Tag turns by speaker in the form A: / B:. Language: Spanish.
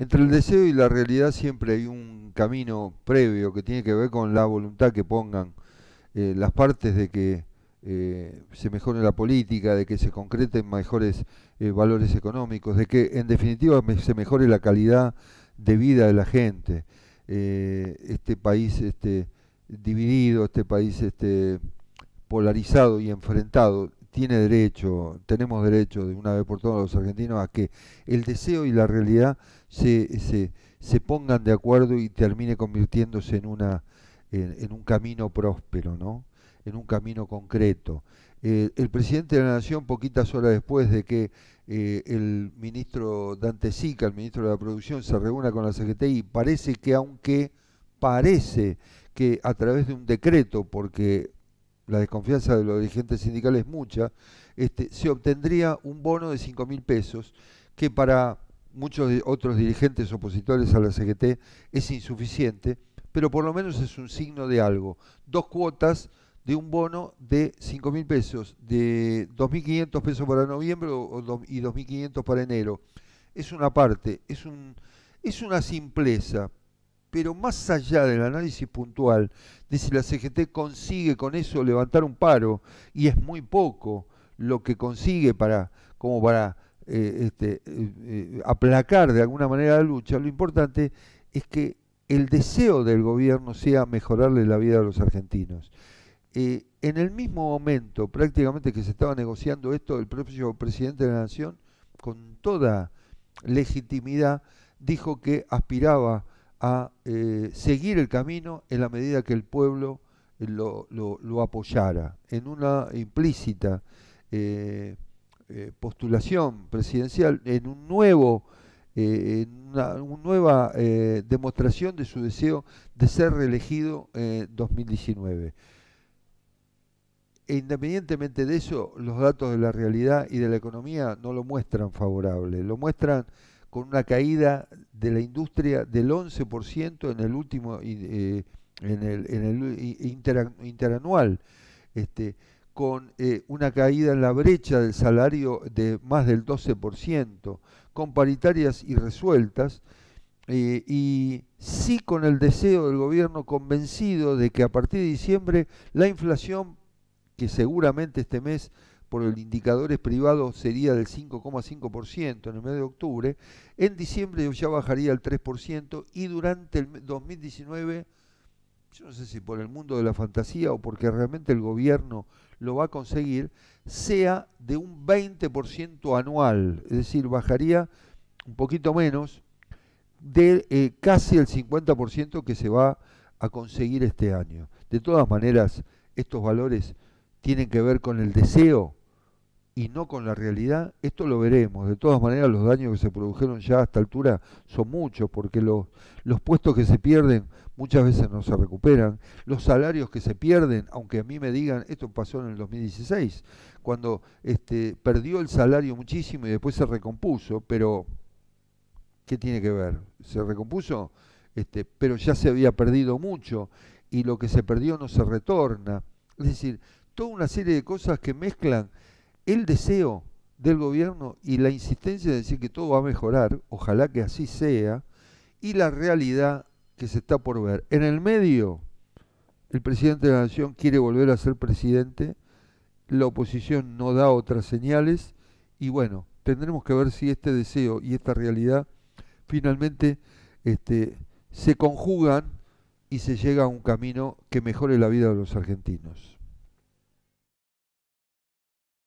A: Entre el deseo y la realidad siempre hay un camino previo que tiene que ver con la voluntad que pongan eh, las partes de que eh, se mejore la política, de que se concreten mejores eh, valores económicos, de que en definitiva se mejore la calidad de vida de la gente. este país este, dividido, este país este, polarizado y enfrentado, tiene derecho, tenemos derecho de una vez por todas los argentinos a que el deseo y la realidad se, pongan de acuerdo y termine convirtiéndose en, una, en, un camino próspero, ¿no? en un camino concreto. Eh, el presidente de la Nación, poquitas horas después de que eh, el ministro Dante Sica, el ministro de la Producción, se reúna con la CGTI, parece que aunque parece que a través de un decreto, porque la desconfianza de los dirigentes sindicales es mucha, este, se obtendría un bono de 5.000 mil pesos que para muchos otros dirigentes opositores a la CGT es insuficiente, pero por lo menos es un signo de algo. Dos cuotas de un bono de 5.000 mil pesos, de 2.500 pesos para noviembre y 2.500 para enero. Es una parte, es una simpleza, pero más allá del análisis puntual de si la CGT consigue con eso levantar un paro, y es muy poco lo que consigue para, como para eh, este, eh, eh, aplacar de alguna manera la lucha, lo importante es que el deseo del gobierno sea mejorarle la vida a los argentinos. en el mismo momento prácticamente que se estaba negociando esto, el propio presidente de la Nación, con toda legitimidad, dijo que aspiraba a eh, seguir el camino en la medida que el pueblo eh, lo, apoyara, en una implícita eh, postulación presidencial, en un nuevo en una, una, nueva demostración de su deseo de ser reelegido en 2019. E independientemente de eso, los datos de la realidad y de la economía no lo muestran favorable, lo muestran con una caída de la industria del 11% en el último eh, en el, interanual, este, con eh, una caída en la brecha del salario de más del 12%, con paritarias irresueltas, eh, y sí con el deseo del gobierno convencido de que a partir de diciembre la inflación, que seguramente este mes por los indicadores privados sería del 5,5% en el mes de octubre, en diciembre ya bajaría al 3% y durante el 2019, yo no sé si por el mundo de la fantasía o porque realmente el gobierno lo va a conseguir, sea de un 20% anual, es decir, bajaría un poquito menos de eh, casi el 50% que se va a conseguir este año. De todas maneras, estos valores tienen que ver con el deseo y no con la realidad, esto lo veremos. De todas maneras, los daños que se produjeron ya a esta altura son muchos, porque los, los puestos que se pierden muchas veces no se recuperan, los salarios que se pierden, aunque a mí me digan, esto pasó en el 2016, cuando este, perdió el salario muchísimo y después se recompuso, pero ¿qué tiene que ver? ¿Se recompuso? Este, pero ya se había perdido mucho y lo que se perdió no se retorna. Es decir, toda una serie de cosas que mezclan el deseo del gobierno y la insistencia de decir que todo va a mejorar, ojalá que así sea, y la realidad que se está por ver. En el medio, el presidente de la Nación quiere volver a ser presidente, la oposición no da otras señales, y bueno, tendremos que ver si este deseo y esta realidad finalmente este, se conjugan y se llega a un camino que mejore la vida de los argentinos.